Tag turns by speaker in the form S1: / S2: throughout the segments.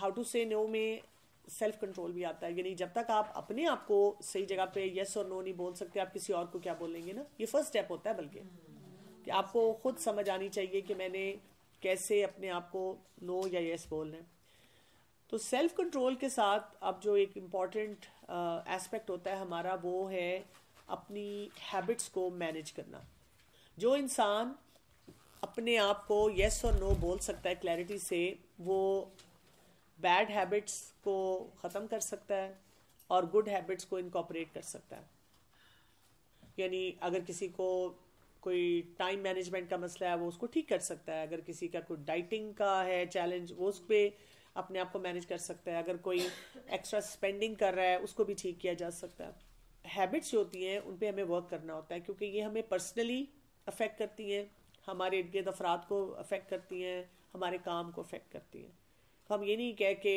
S1: How to say no में self control भी आता है यानी जब तक आप अपने आप को सही जगह पे येस और नो नहीं बोल सकते आप किसी और को क्या बोलेंगे ना ये फर्स्ट स्टेप होता है बल्कि कि आपको खुद समझ आनी चाहिए कि मैंने कैसे अपने आप को नो या यस बोलना है तो सेल्फ कंट्रोल के साथ अब जो एक इम्पॉर्टेंट एस्पेक्ट uh, होता है हमारा वो है अपनी हैबिट्स को मैनेज करना जो इंसान अपने आप को यस और नो बोल सकता है क्लैरिटी से वो बैड हैबिट्स को ख़त्म कर सकता है और गुड हैबिट्स को इनकॉपरेट कर सकता है यानी अगर किसी को कोई टाइम मैनेजमेंट का मसला है वो उसको ठीक कर सकता है अगर किसी का कोई डाइटिंग का है चैलेंज वो उस पर अपने आप को मैनेज कर सकता है अगर कोई एक्स्ट्रा स्पेंडिंग कर रहा है उसको भी ठीक किया जा सकता है हैबिट्स जो होती हैं उन पर हमें वर्क करना होता है क्योंकि ये हमें पर्सनली अफेक्ट करती हैं हमारे इर्द गिर्द अफराद को अफेक्ट करती हैं हमारे काम को अफेक्ट करती हैं हम ये नहीं कह के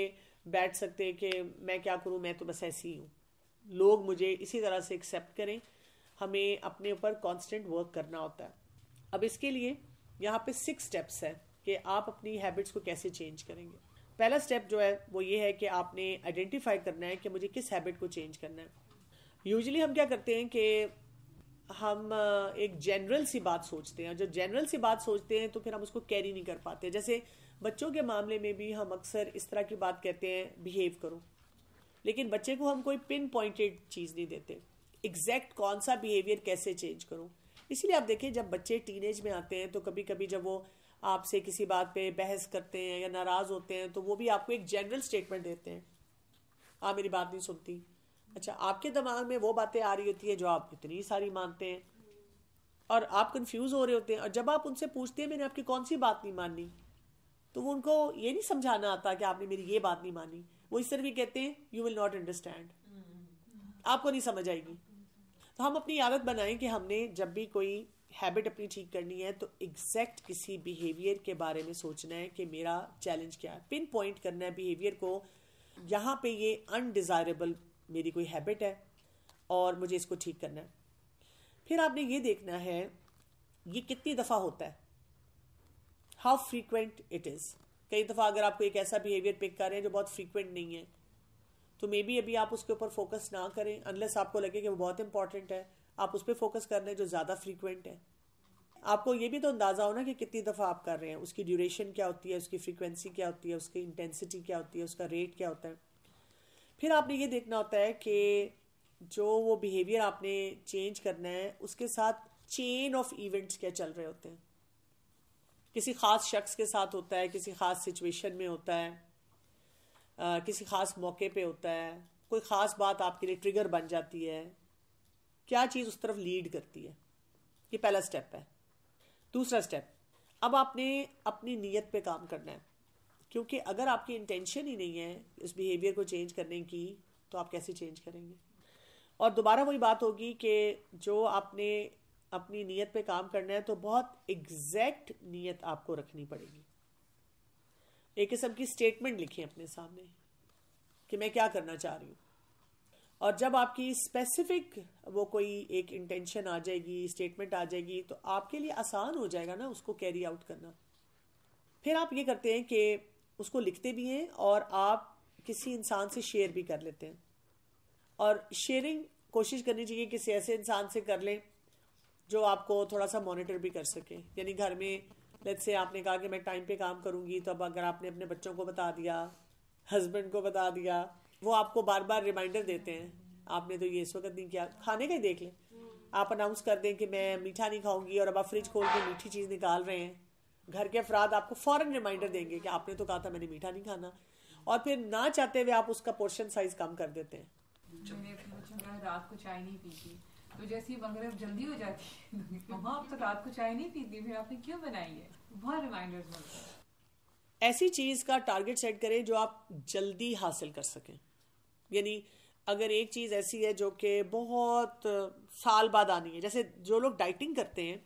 S1: बैठ सकते कि मैं क्या करूँ मैं तो बस ऐसी हूँ लोग मुझे इसी तरह से एक्सेप्ट करें हमें अपने ऊपर कॉन्स्टेंट वर्क करना होता है अब इसके लिए यहाँ पे सिक्स स्टेप्स हैं कि आप अपनी हैबिट्स को कैसे चेंज करेंगे पहला स्टेप जो है वो ये है कि आपने आइडेंटिफाई करना है कि मुझे किस हैबिट को चेंज करना है यूजली हम क्या करते हैं कि हम एक जनरल सी बात सोचते हैं जो जनरल सी बात सोचते हैं तो फिर हम उसको कैरी नहीं कर पाते जैसे बच्चों के मामले में भी हम अक्सर इस तरह की बात कहते हैं बिहेव करो लेकिन बच्चे को हम कोई पिन पॉइंटेड चीज़ नहीं देते एग्जैक्ट कौन सा बिहेवियर कैसे चेंज करो इसलिए आप देखें जब बच्चे टीनेज में आते हैं तो कभी कभी जब वो आपसे किसी बात पे बहस करते हैं या नाराज़ होते हैं तो वो भी आपको एक जनरल स्टेटमेंट देते हैं आप हाँ, मेरी बात नहीं सुनती अच्छा आपके दिमाग में वो बातें आ रही होती है जो आप इतनी सारी मानते हैं और आप कंफ्यूज हो रहे होते हैं और जब आप उनसे पूछते हैं मैंने आपकी कौन सी बात नहीं माननी तो वो उनको ये नहीं समझाना आता कि आपने मेरी ये बात नहीं मानी वो इस तरह भी कहते हैं यू विल नॉट अंडरस्टैंड आपको नहीं समझ आएगी तो हम अपनी आदत बनाएं कि हमने जब भी कोई हैबिट अपनी ठीक करनी है तो एग्जैक्ट किसी बिहेवियर के बारे में सोचना है कि मेरा चैलेंज क्या है पिन पॉइंट करना है बिहेवियर को यहाँ पे ये अनडिज़ायरेबल मेरी कोई हैबिट है और मुझे इसको ठीक करना है फिर आपने ये देखना है ये कितनी दफ़ा होता है हाउ फ्रीक्वेंट इट इज़ कई दफ़ा अगर आपको एक ऐसा बिहेवियर पिक कर रहे हैं जो बहुत फ्रीक्वेंट नहीं है तो मे बी अभी आप उसके ऊपर फोकस ना करें अनलेस आपको लगे कि वो बहुत इंपॉर्टेंट है आप उस पर फोकस कर रहे हैं जो ज़्यादा फ्रीक्वेंट है आपको ये भी तो अंदाज़ा होना कि कितनी दफ़ा आप कर रहे हैं उसकी ड्यूरेशन क्या होती है उसकी फ्रीक्वेंसी क्या होती है उसकी इंटेंसिटी क्या होती है उसका रेट क्या होता है फिर आपने ये देखना होता है कि जो वो बिहेवियर आपने चेंज करना है उसके साथ चेन ऑफ इवेंट्स क्या चल रहे होते हैं किसी खास शख्स के साथ होता है किसी खास सिचुएशन में होता है आ, किसी खास मौके पे होता है कोई ख़ास बात आपके लिए ट्रिगर बन जाती है क्या चीज़ उस तरफ लीड करती है ये पहला स्टेप है दूसरा स्टेप अब आपने अपनी नीयत पे काम करना है क्योंकि अगर आपकी इंटेंशन ही नहीं है इस बिहेवियर को चेंज करने की तो आप कैसे चेंज करेंगे और दोबारा वही बात होगी कि जो आपने अपनी नीयत पे काम करना है तो बहुत एग्जैक्ट नीयत आपको रखनी पड़ेगी एक किस्म की स्टेटमेंट लिखें अपने सामने कि मैं क्या करना चाह रही हूँ और जब आपकी स्पेसिफिक वो कोई एक इंटेंशन आ जाएगी स्टेटमेंट आ जाएगी तो आपके लिए आसान हो जाएगा ना उसको कैरी आउट करना फिर आप ये करते हैं कि उसको लिखते भी हैं और आप किसी इंसान से शेयर भी कर लेते हैं और शेयरिंग कोशिश करनी चाहिए किसी ऐसे इंसान से कर लें जो आपको थोड़ा सा मॉनिटर भी कर सके यानी घर में लेट्स से आपने कहा कि मैं टाइम पे काम करूँगी तो अब अगर आपने अपने बच्चों को बता दिया हस्बैंड को बता दिया वो आपको बार बार रिमाइंडर देते हैं आपने तो ये इस वक्त नहीं किया खाने का ही देख लें आप अनाउंस कर दें कि मैं मीठा नहीं खाऊंगी और अब आप फ्रिज खोल के मीठी चीज़ निकाल रहे हैं घर के अफराद आपको फ़ौरन रिमाइंडर देंगे कि आपने तो कहा था मैंने मीठा नहीं खाना और फिर ना चाहते हुए आप उसका पोर्शन साइज कम कर देते हैं रात को चाय नहीं पीती तो जैसे ही मगरब जल्दी हो जाती है मम्मा आप तो रात को चाय नहीं पीती फिर आपने क्यों बनाई है बहुत रिमाइंडर्स मिलते हैं ऐसी चीज़ का टारगेट सेट करें जो आप जल्दी हासिल कर सकें यानी अगर एक चीज़ ऐसी है जो कि बहुत साल बाद आनी है जैसे जो लोग डाइटिंग करते हैं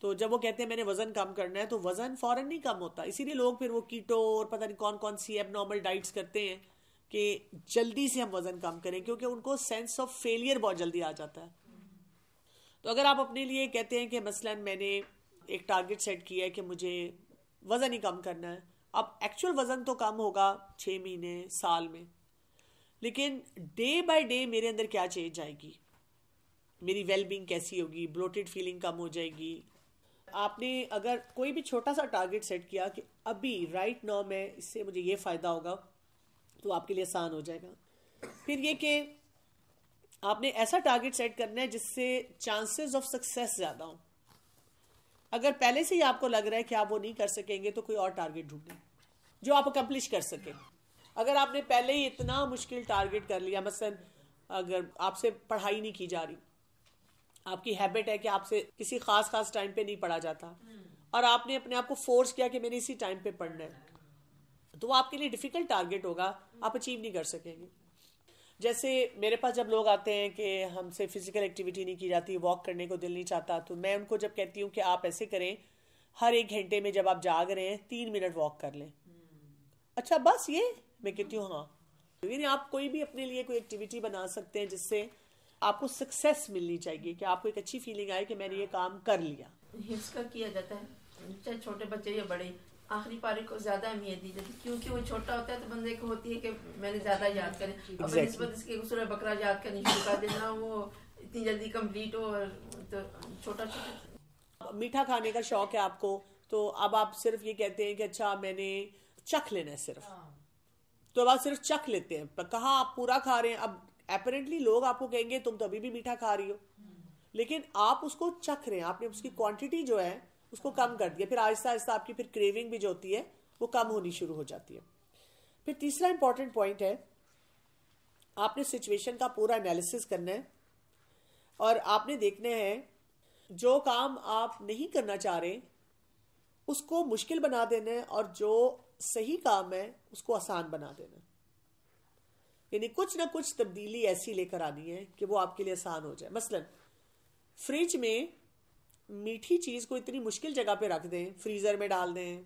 S1: तो जब वो कहते हैं मैंने वज़न कम करना है तो वज़न फ़ौरन नहीं कम होता इसीलिए लोग फिर वो कीटो और पता नहीं कौन कौन सी एबनॉर्मल डाइट्स करते हैं कि जल्दी से हम वजन कम करें क्योंकि उनको सेंस ऑफ फेलियर बहुत जल्दी आ जाता है तो अगर आप अपने लिए कहते हैं कि मसलन मैंने एक टारगेट सेट किया है कि मुझे वज़न ही कम करना है अब एक्चुअल वज़न तो कम होगा छः महीने साल में लेकिन डे बाय डे मेरे अंदर क्या चेंज आएगी मेरी वेलबींग कैसी होगी ब्लोटेड फीलिंग कम हो जाएगी आपने अगर कोई भी छोटा सा टारगेट सेट किया कि अभी राइट नाउ मैं इससे मुझे ये फ़ायदा होगा तो आपके लिए आसान हो जाएगा फिर ये कि आपने ऐसा टारगेट सेट करना है जिससे चांसेस ऑफ सक्सेस ज़्यादा हो अगर पहले से ही आपको लग रहा है कि आप वो नहीं कर सकेंगे तो कोई और टारगेट ढूंढें जो आप अकम्पलिश कर सकें अगर आपने पहले ही इतना मुश्किल टारगेट कर लिया मसलन अगर आपसे पढ़ाई नहीं की जा रही आपकी हैबिट है कि आपसे किसी खास खास टाइम पे नहीं पढ़ा जाता हम्म। और आपने अपने आप को फोर्स किया कि मैंने इसी टाइम पे पढ़ना है तो वो आपके लिए डिफिकल्ट टारगेट होगा आप अचीव नहीं कर सकेंगे जैसे मेरे पास जब लोग आते हैं कि हमसे फिजिकल एक्टिविटी नहीं की जाती वॉक करने को दिल नहीं चाहता तो मैं उनको जब कहती हूँ कि आप ऐसे करें हर एक घंटे में जब आप जाग रहे हैं तीन मिनट वॉक कर लें अच्छा बस ये मैं कहती हूँ हाँ यानी आप कोई भी अपने लिए कोई एक्टिविटी बना सकते हैं जिससे आपको सक्सेस मिलनी चाहिए कि आपको एक अच्छी फीलिंग आए कि मैंने ये काम कर लिया हिंस का किया जाता है चाहे छोटे बच्चे या बड़े आखिरी पारे को ज्यादा अहमियत दी जाती क्योंकि वो छोटा होता है तो बंदे को होती है कि मैंने ज्यादा याद करें exactly. और इसके सूरह बकरा याद करनी शुरू कर देना वो इतनी जल्दी कम्प्लीट हो और तो छोटा छोटा मीठा खाने का शौक है आपको तो अब आप सिर्फ ये कहते हैं कि अच्छा मैंने चख लेना है सिर्फ हाँ। तो अब आप सिर्फ चख लेते हैं कहा आप पूरा खा रहे हैं अब अपेरेंटली लोग आपको कहेंगे तुम तो अभी भी मीठा खा रही हो हम्म। लेकिन आप उसको चख रहे हैं आपने उसकी क्वांटिटी जो है उसको कम कर दिया फिर आहिस्ता आहिस्ता आपकी फिर क्रेविंग भी जो होती है वो कम होनी शुरू हो जाती है फिर तीसरा इंपॉर्टेंट पॉइंट है आपने सिचुएशन का पूरा एनालिसिस करना है और आपने देखना है जो काम आप नहीं करना चाह रहे उसको मुश्किल बना देना है और जो सही काम है उसको आसान बना देना है यानी कुछ ना कुछ तब्दीली ऐसी लेकर आनी है कि वो आपके लिए आसान हो जाए मसलन फ्रिज में मीठी चीज को इतनी मुश्किल जगह पे रख दें फ्रीजर में डाल दें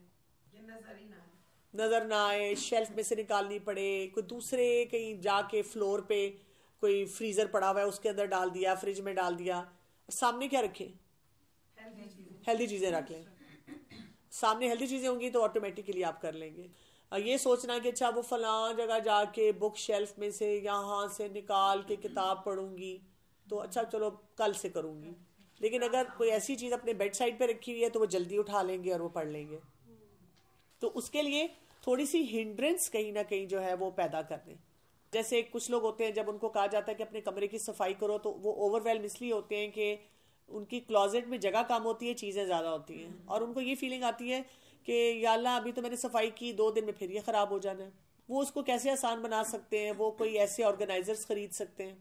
S1: नजर ना आए शेल्फ में से निकालनी पड़े कोई दूसरे कहीं जाके फ्लोर पे कोई फ्रीजर पड़ा हुआ है उसके अंदर डाल दिया फ्रिज में डाल दिया सामने क्या रखें हेल्दी चीजें रख लें सामने हेल्दी चीजें होंगी तो ऑटोमेटिकली आप कर लेंगे ये सोचना कि अच्छा वो फला जगह जाके बुक शेल्फ में से यहाँ से निकाल के किताब पढ़ूंगी तो अच्छा चलो कल से करूंगी लेकिन अगर कोई ऐसी चीज़ अपने बेड साइड पर रखी हुई है तो वो जल्दी उठा लेंगे और वो पढ़ लेंगे तो उसके लिए थोड़ी सी हिंड्रेंस कहीं ना कहीं जो है वो पैदा कर दें जैसे कुछ लोग होते हैं जब उनको कहा जाता है कि अपने कमरे की सफाई करो तो वो ओवरवेलम इसलिए होते हैं कि उनकी क्लॉजेट में जगह कम होती है चीज़ें ज़्यादा होती हैं हम्म। और उनको ये फीलिंग आती है कि याल्ला अभी तो मैंने सफाई की दो दिन में फिर ये ख़राब हो जाना है वो उसको कैसे आसान बना सकते हैं वो कोई ऐसे ऑर्गेनाइजर्स खरीद सकते हैं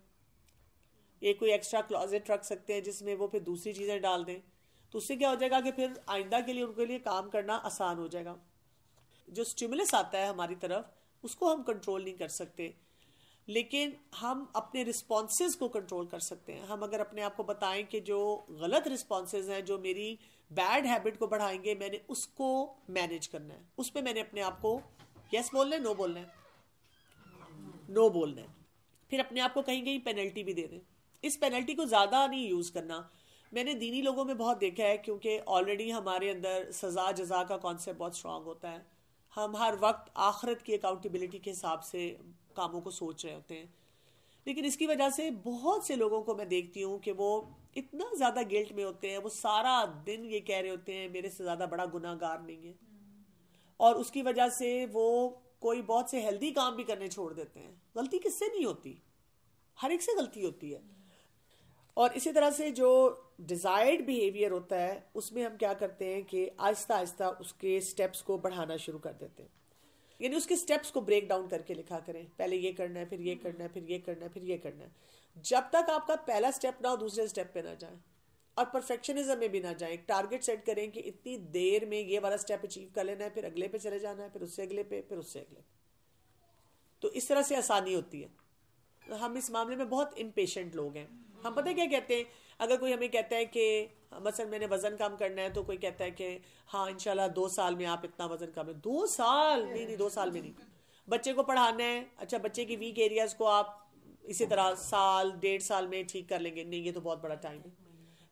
S1: ये कोई एक्स्ट्रा क्लॉजेट रख सकते हैं जिसमें वो फिर दूसरी चीज़ें डाल दें तो उससे क्या हो जाएगा कि फिर आइंदा के लिए उनके लिए काम करना आसान हो जाएगा जो स्टिमुलस आता है हमारी तरफ उसको हम कंट्रोल नहीं कर सकते लेकिन हम अपने रिस्पॉन्सेज को कंट्रोल कर सकते हैं हम अगर अपने आप को बताएं कि जो गलत रिस्पॉन्सेज हैं जो मेरी बैड हैबिट को बढ़ाएंगे मैंने उसको मैनेज करना है उस पर मैंने अपने आप को यस बोलना है नो बोलना है नो बोलना है फिर अपने आप को कहीं कहीं पेनल्टी भी दे दें इस पेनल्टी को ज़्यादा नहीं यूज़ करना मैंने दीनी लोगों में बहुत देखा है क्योंकि ऑलरेडी हमारे अंदर सज़ा जजा का कॉन्सेप्ट बहुत स्ट्रॉन्ग होता है हम हर वक्त आखरत की अकाउंटेबिलिटी के हिसाब से कामों को सोच रहे होते हैं लेकिन इसकी वजह से बहुत से लोगों को मैं देखती हूँ कि वो इतना ज़्यादा गिल्ट में होते हैं वो सारा दिन ये कह रहे होते हैं मेरे से ज़्यादा बड़ा गुनाहगार नहीं है और उसकी वजह से वो कोई बहुत से हेल्दी काम भी करने छोड़ देते हैं गलती किससे नहीं होती हर एक से गलती होती है और इसी तरह से जो डिज़ायर्ड बिहेवियर होता है उसमें हम क्या करते हैं कि आहिस्ता आहिस्ता उसके स्टेप्स को बढ़ाना शुरू कर देते हैं यानी उसके स्टेप्स को ब्रेक डाउन करके लिखा करें पहले ये करना है फिर ये करना है फिर ये करना है फिर ये करना है जब तक आपका पहला स्टेप ना हो दूसरे स्टेप पे ना जाए और परफेक्शनिज्म में भी ना जाए टारगेट सेट करें कि इतनी देर में ये वाला स्टेप अचीव कर लेना है फिर अगले पे चले जाना है फिर उससे अगले पे फिर उससे अगले तो इस तरह से आसानी होती है हम इस मामले में बहुत इम्पेशेंट लोग हैं हम पता क्या कहते हैं अगर कोई हमें कहता है कि हाँ, मसल मैंने वजन कम करना है तो कोई कहता है कि हाँ इनशाला दो साल में आप इतना वजन कम दो साल नहीं नहीं दो साल में नहीं बच्चे को पढ़ाना है अच्छा बच्चे की वीक एरियाज को आप इसी तरह साल डेढ़ साल में ठीक कर लेंगे नहीं ये तो बहुत बड़ा टाइम है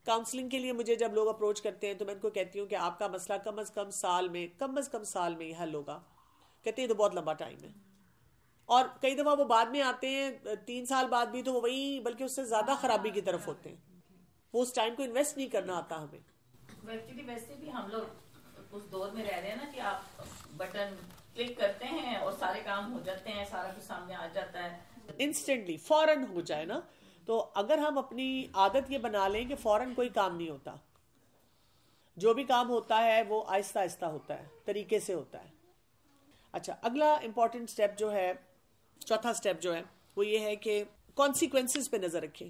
S1: काउंसलिंग के लिए मुझे जब लोग अप्रोच करते हैं तो मैं उनको कहती हूँ कि आपका मसला कम अज़ कम साल में कम अज़ कम साल में ही हल होगा कहते हैं तो बहुत लंबा टाइम है और कई दफ़ा वो बाद में आते हैं तीन साल बाद भी तो वही बल्कि उससे ज़्यादा खराबी की तरफ होते हैं वो उस टाइम को इन्वेस्ट नहीं करना आता हमें वैसे भी हम लोग उस दौर में रह रहे हैं ना कि आप बटन क्लिक करते हैं और सारे काम हो जाते हैं सारा कुछ सामने आ जाता है इंस्टेंटली फॉरन हो जाए ना तो अगर हम अपनी आदत ये बना लें कि फौरन कोई काम नहीं होता जो भी काम होता है वो आहिस्ता आहिस्ता होता है तरीके से होता है अच्छा अगला इंपॉर्टेंट स्टेप जो है चौथा स्टेप जो है वो ये है कि कॉन्सिक्वेंसेस पे नज़र रखें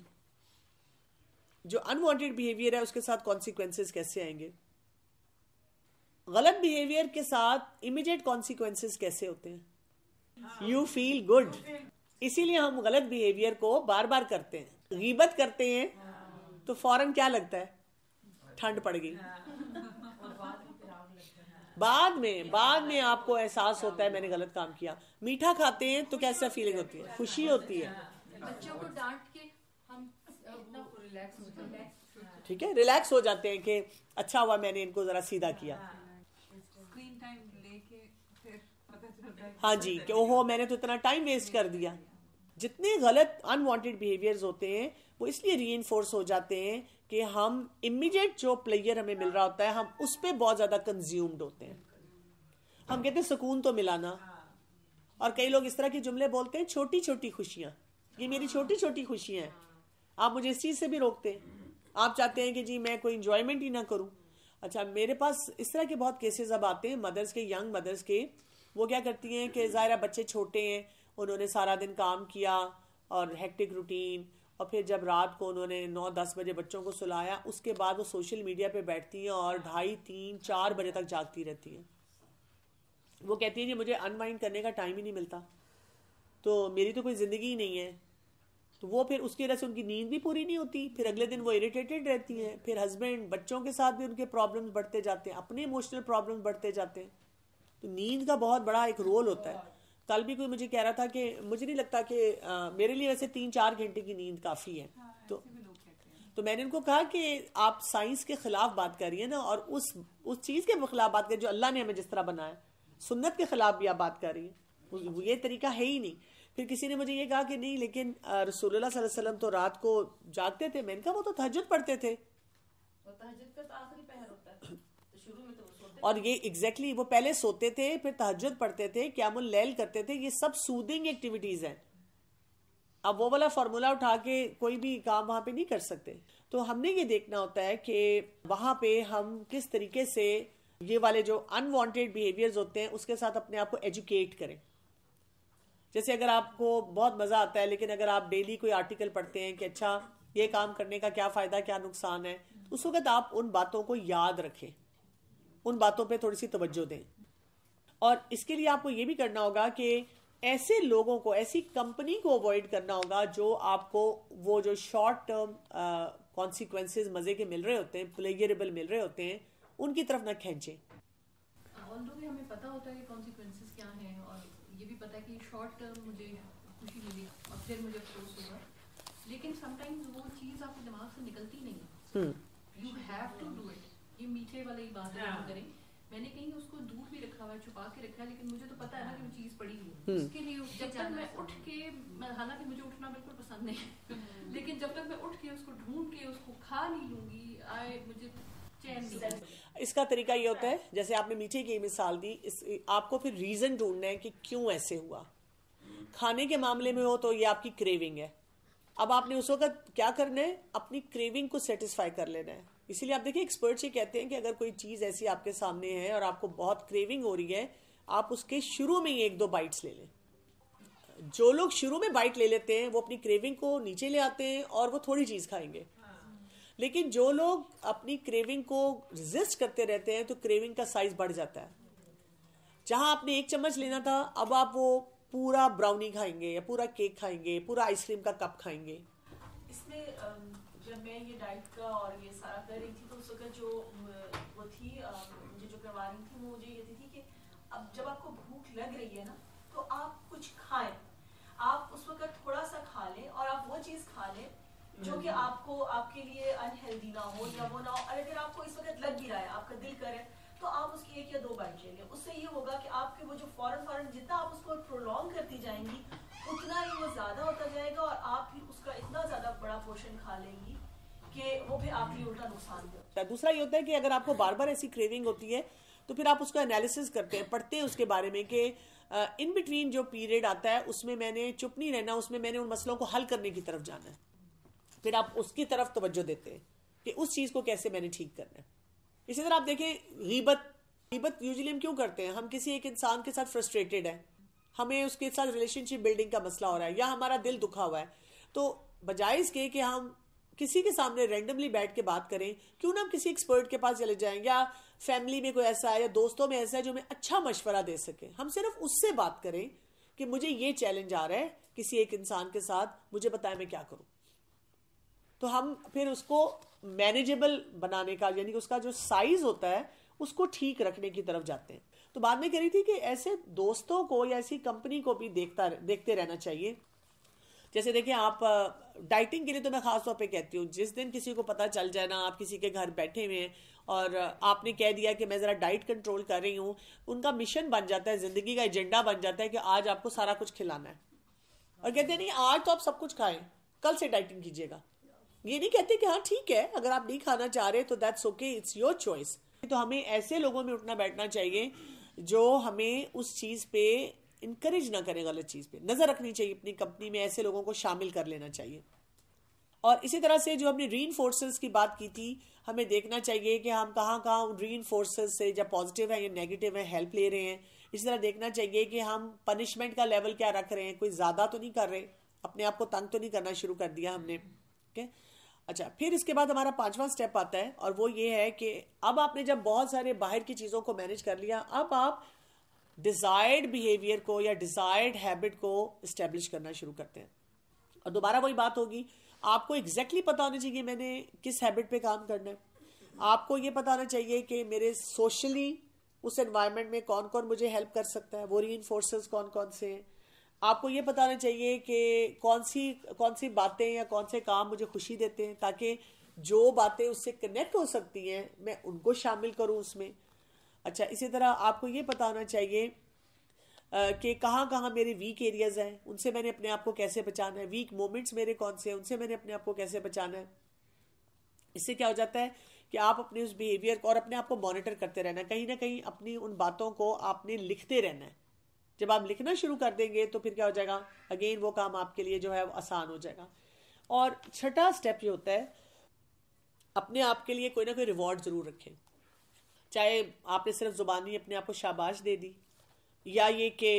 S1: जो अनवांटेड बिहेवियर है उसके साथ कॉन्सिक्वेंसेस कैसे आएंगे गलत बिहेवियर के साथ इमीडिएट कॉन्सिक्वेंसेस कैसे होते हैं यू फील गुड इसीलिए हम गलत बिहेवियर को बार बार करते हैं गीबत करते हैं तो फौरन क्या लगता है ठंड पड़ गई बाद में बाद में आपको एहसास होता है मैंने गलत काम किया मीठा खाते हैं तो कैसा फीलिंग होती है खुशी होती है बच्चों को डांट के हम ठीक है रिलैक्स हो जाते हैं कि अच्छा हुआ मैंने इनको जरा सीधा किया हाँ जी कि ओहो मैंने तो इतना टाइम वेस्ट कर दिया जितने गलत अनवांटेड बिहेवियर्स होते हैं वो इसलिए री हो जाते हैं कि हम इमीडिएट जो प्लेयर हमें मिल रहा होता है हम उस पर बहुत ज़्यादा कंज्यूम्ड होते हैं हम कहते हैं सुकून तो मिलाना और कई लोग इस तरह के जुमले बोलते हैं छोटी छोटी खुशियां ये मेरी छोटी छोटी खुशियां हैं आप मुझे इस चीज़ से भी रोकते हैं आप चाहते हैं कि जी मैं कोई इंजॉयमेंट ही ना करूं अच्छा मेरे पास इस तरह के बहुत केसेस अब आते हैं मदर्स के यंग मदर्स के वो क्या करती हैं कि ज़ाहिर बच्चे छोटे हैं उन्होंने सारा दिन काम किया और हेक्टिक रूटीन और फिर जब रात को उन्होंने नौ दस बजे बच्चों को सुलाया उसके बाद वो सोशल मीडिया पे बैठती हैं और ढाई तीन चार बजे तक जागती रहती हैं वो कहती हैं जी मुझे अनवाइंड करने का टाइम ही नहीं मिलता तो मेरी तो कोई ज़िंदगी ही नहीं है तो वो फिर उसकी वजह से उनकी नींद भी पूरी नहीं होती फिर अगले दिन वो इरीटेटेड रहती हैं फिर हस्बैंड बच्चों के साथ भी उनके प्रॉब्लम्स बढ़ते जाते हैं अपने इमोशनल प्रॉब्लम्स बढ़ते जाते हैं तो नींद का बहुत बड़ा एक रोल होता है कल भी कोई मुझे कह रहा था कि मुझे नहीं लगता कि मेरे लिए वैसे तीन चार घंटे की नींद काफ़ी है हाँ, तो तो मैंने उनको कहा कि आप साइंस के खिलाफ बात कर रही है ना और उस उस चीज़ के खिलाफ बात कर जो अल्लाह ने हमें जिस तरह बनाया सुन्नत के खिलाफ भी आप बात कर रही हैं ये तरीका है ही नहीं फिर किसी ने मुझे ये कहा कि नहीं लेकिन रसूलुल्लाह सल्लल्लाहु अलैहि वसल्लम तो रात को जागते थे मैंने कहा वो तो तहजद पढ़ते थे तो और ये एग्जैक्टली exactly, वो पहले सोते थे फिर तहजद पढ़ते थे क्यामुल लैल करते थे ये सब सूदिंग एक्टिविटीज़ हैं अब वो वाला फार्मूला उठा के कोई भी काम वहाँ पे नहीं कर सकते तो हमने ये देखना होता है कि वहाँ पे हम किस तरीके से ये वाले जो अनवांटेड बिहेवियर्स होते हैं उसके साथ अपने आप को एजुकेट करें जैसे अगर आपको बहुत मज़ा आता है लेकिन अगर आप डेली कोई आर्टिकल पढ़ते हैं कि अच्छा ये काम करने का क्या फ़ायदा क्या नुकसान है तो उस वक्त आप उन बातों को याद रखें उन बातों पे थोड़ी सी तवज्जो दें और इसके लिए आपको ये भी करना होगा कि ऐसे लोगों को ऐसी कंपनी को अवॉइड करना होगा जो आपको वो जो शॉर्ट टर्म कॉन्सिक्वेंसेज मज़े के मिल रहे होते हैं प्लेगरेबल मिल रहे होते हैं उनकी तरफ ना खेचे हमें पता होता है कॉन्सिक्वेंसेस क्या हैं और ये भी पता है कि शॉर्ट टर्म मुझे खुशी मिली और फिर मुझे अफसोस होगा लेकिन समटाइम्स वो चीज़ आपके दिमाग से निकलती नहीं है you have to do it ये मीठे वाले ही बात हाँ। करें मैंने कहीं उसको दूर भी रखा हुआ है छुपा के रखा है लेकिन मुझे तो पता है ना हाँ। कि वो चीज पड़ी हुई हम्म। उसके लिए जब तक मैं उठ के हालांकि मुझे उठना बिल्कुल पसंद नहीं हम्म। लेकिन जब तक मैं उठ के उसको ढूंढ के उसको खा नहीं लूंगी आए मुझे इसका तरीका ये होता है जैसे आपने मीठे की मिसाल दी इस, आपको फिर रीजन ढूंढना है कि क्यों ऐसे हुआ खाने के मामले में हो तो ये आपकी क्रेविंग है अब आपने उस वक्त क्या करना है अपनी क्रेविंग को सेटिस्फाई कर लेना है इसीलिए आप देखिए एक्सपर्ट्स ये कहते हैं कि अगर कोई चीज़ ऐसी आपके सामने है और आपको बहुत क्रेविंग हो रही है आप उसके शुरू में ही एक दो बाइट्स ले लें जो लोग शुरू में बाइट ले लेते हैं वो अपनी क्रेविंग को नीचे ले आते हैं और वो थोड़ी चीज़ खाएंगे लेकिन जो लोग अपनी क्रेविंग को रिजिस्ट करते रहते हैं तो क्रेविंग का साइज बढ़ जाता है जहां आपने एक चम्मच लेना था अब आप वो पूरा ब्राउनी खाएंगे या पूरा केक खाएंगे पूरा आइसक्रीम का कप खाएंगे इसमें जब मैं ये डाइट का और ये सारा कर रही थी तो उस वक्त जो वो थी मुझे जो करवा रही थी वो मुझे ये थी कि अब जब आपको भूख लग रही है ना तो आप कुछ खाएं आप उस वक्त थोड़ा सा खा लें और आप वो चीज़ खा लें जो कि हम्म। आपको आपके लिए अनहेल्दी ना हो या वो ना हो और अगर आपको इस वक्त लग भी रहा है आपका दिल करे तो आप उसकी एक या दो बाइट लेंगे उससे ये होगा कि आपके वो जो फॉरन फॉरन जितना आप उसको प्रोलॉन्ग करती जाएंगी उतना ही वो ज़्यादा होता जाएगा और आप फिर उसका इतना ज़्यादा बड़ा पोर्शन खा लेंगी कि वो फिर आपके उल्टा नुकसान होता है दूसरा ये होता है कि अगर आपको बार बार ऐसी क्रेविंग होती है तो फिर आप उसका एनालिसिस करते हैं पढ़ते हैं उसके बारे में कि इन बिटवीन जो पीरियड आता है उसमें मैंने चुप नहीं रहना उसमें मैंने उन मसलों को हल करने की तरफ जाना है फिर आप उसकी तरफ तवज्जो देते हैं कि उस चीज़ को कैसे मैंने ठीक करना है इसी तरह आप देखें गीबत गीबत यूजली हम क्यों करते हैं हम किसी एक इंसान के साथ फ्रस्ट्रेटेड है हमें उसके साथ रिलेशनशिप बिल्डिंग का मसला हो रहा है या हमारा दिल दुखा हुआ है तो बजाय इसके कि हम किसी के सामने रेंडमली बैठ के बात करें क्यों ना हम किसी एक्सपर्ट के पास चले जाएं या फैमिली में कोई ऐसा है या दोस्तों में ऐसा है जो हमें अच्छा मशवरा दे सके हम सिर्फ उससे बात करें कि मुझे ये चैलेंज आ रहा है किसी एक इंसान के साथ मुझे बताया मैं क्या करूं तो हम फिर उसको मैनेजेबल बनाने का यानी कि उसका जो साइज होता है उसको ठीक रखने की तरफ जाते हैं तो बाद में कह रही थी कि ऐसे दोस्तों को या ऐसी कंपनी को भी देखता देखते रहना चाहिए जैसे देखिए आप डाइटिंग के लिए तो मैं ख़ास तौर पे कहती हूँ जिस दिन किसी को पता चल जाए ना आप किसी के घर बैठे हुए हैं और आपने कह दिया कि मैं ज़रा डाइट कंट्रोल कर रही हूँ उनका मिशन बन जाता है ज़िंदगी का एजेंडा बन जाता है कि आज आपको सारा कुछ खिलाना है और कहते हैं नहीं आज तो आप सब कुछ खाएं कल से डाइटिंग कीजिएगा ये नहीं कहते कि हाँ ठीक है अगर आप नहीं खाना चाह रहे तो that's okay it's your choice तो हमें ऐसे लोगों में उठना बैठना चाहिए जो हमें उस चीज़ पे इनक्रेज ना करें गलत चीज़ पे नज़र रखनी चाहिए अपनी कंपनी में ऐसे लोगों को शामिल कर लेना चाहिए और इसी तरह से जो हमने रीन की बात की थी हमें देखना चाहिए कि हम कहाँ कहाँ रीन से जब पॉजिटिव है या नेगेटिव है हेल्प ले रहे हैं इसी तरह देखना चाहिए कि हम पनिशमेंट का लेवल क्या रख रहे हैं कोई ज़्यादा तो नहीं कर रहे अपने आप को तंग तो नहीं करना शुरू कर दिया हमने ठीक है अच्छा फिर इसके बाद हमारा पांचवा स्टेप आता है और वो ये है कि अब आपने जब बहुत सारे बाहर की चीज़ों को मैनेज कर लिया अब आप डिज़ायर्ड बिहेवियर को या डिज़ायर्ड हैबिट को इस्टेब्लिश करना शुरू करते हैं और दोबारा वही बात होगी आपको एग्जैक्टली exactly पता होना चाहिए मैंने किस हैबिट पे काम करना है आपको ये पता होना चाहिए कि मेरे सोशली उस एनवायरनमेंट में कौन कौन मुझे हेल्प कर सकता है वो री कौन कौन से हैं आपको ये पता होना चाहिए कि कौन सी कौन सी बातें या कौन से काम मुझे खुशी देते हैं ताकि जो बातें उससे कनेक्ट हो सकती हैं मैं उनको शामिल करूं उसमें अच्छा इसी तरह आपको ये पता होना चाहिए कि कहाँ कहाँ मेरे वीक एरियाज़ हैं उनसे मैंने अपने आप को कैसे बचाना है वीक मोमेंट्स मेरे कौन से हैं उनसे मैंने अपने आप को कैसे बचाना है इससे क्या हो जाता है कि आप अपने उस बिहेवियर को और अपने आप को मॉनिटर करते रहना कहीं ना कहीं अपनी उन बातों को आपने लिखते रहना है जब आप लिखना शुरू कर देंगे तो फिर क्या हो जाएगा अगेन वो काम आपके लिए जो है आसान हो जाएगा और छठा स्टेप ये होता है अपने आप के लिए कोई ना कोई रिवॉर्ड ज़रूर रखें चाहे आपने सिर्फ ज़ुबानी अपने आप को शाबाश दे दी या ये कि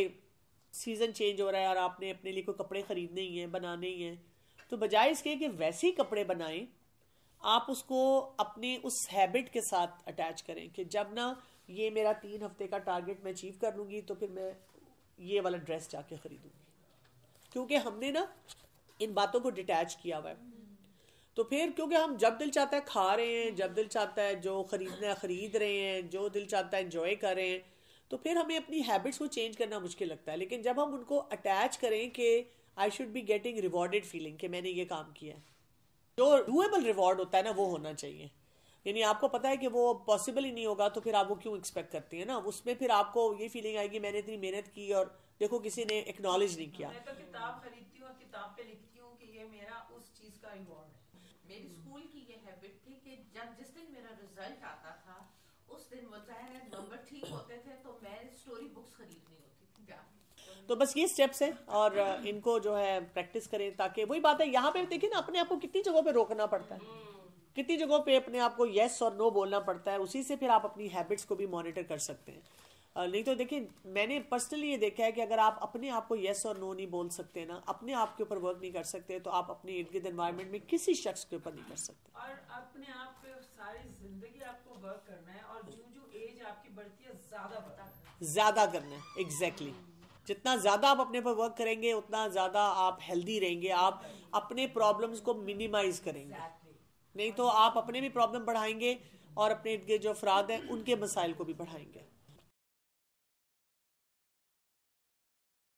S1: सीज़न चेंज हो रहा है और आपने अपने लिए कोई कपड़े ख़रीदने ही हैं बनाने ही हैं तो बजाय इसके कि वैसे ही कपड़े बनाएं आप उसको अपने उस हैबिट के साथ अटैच करें कि जब ना ये मेरा तीन हफ्ते का टारगेट मैं अचीव कर लूँगी तो फिर मैं ये वाला ड्रेस जाके खरीदूंगी क्योंकि हमने ना इन बातों को डिटैच किया हुआ है तो फिर क्योंकि हम जब दिल चाहता है खा रहे हैं जब दिल चाहता है जो ख़रीदना है ख़रीद रहे हैं जो दिल चाहता है इन्जॉय कर रहे हैं तो फिर हमें अपनी हैबिट्स को चेंज करना मुश्किल लगता है लेकिन जब हम उनको अटैच करें कि I should be getting rewarded feeling कि मैंने ये काम किया है जो डूएबल रिवॉर्ड होता है ना वो होना चाहिए यानी आपको पता है कि वो पॉसिबल ही नहीं होगा तो फिर आप वो क्यों एक्सपेक्ट करते हैं ना उसमें फिर आपको ये फीलिंग आएगी मैंने इतनी मेहनत की और देखो किसी ने एक्नॉलेज नहीं किया मैं तो किताब खरीदती हूँ और किताब पे लिखती हूँ कि ये मेरा उस चीज़ का रिवॉर्ड मेरी हम्म। स्कूल की ये हैबिट थी कि जब जिस दिन मेरा रिजल्ट आता था उस दिन वो चाहे नंबर ठीक होते थे तो मैं स्टोरी बुक्स खरीदनी होती थी तो, तो बस ये स्टेप्स हैं और इनको जो है प्रैक्टिस करें ताकि वही बात है यहाँ पे देखिए ना अपने आप को कितनी जगहों पे रोकना पड़ता है हम्म। कितनी जगहों पे अपने आप को यस और नो बोलना पड़ता है उसी से फिर आप अपनी हैबिट्स को भी मॉनिटर कर सकते हैं नहीं तो देखिए मैंने पर्सनली ये देखा है कि अगर आप अपने आप को येस और नो नहीं बोल सकते ना अपने आप के ऊपर वर्क नहीं कर सकते तो आप अपने इर्द गिर्द एनवायरमेंट में किसी शख्स के ऊपर नहीं कर सकते और अपने आप पे सारी जिंदगी आपको वर्क करना है और जो जो एज आपकी बढ़ती है ज्यादा पता ज्यादा करना है एग्जैक्टली exactly. जितना ज़्यादा आप अपने पर वर्क करेंगे उतना ज़्यादा आप हेल्दी रहेंगे आप अपने प्रॉब्लम्स को मिनिमाइज करेंगे नहीं तो आप अपने भी प्रॉब्लम बढ़ाएंगे और अपने इर्द गिर्द जो अफराद हैं उनके मसाइल को भी बढ़ाएंगे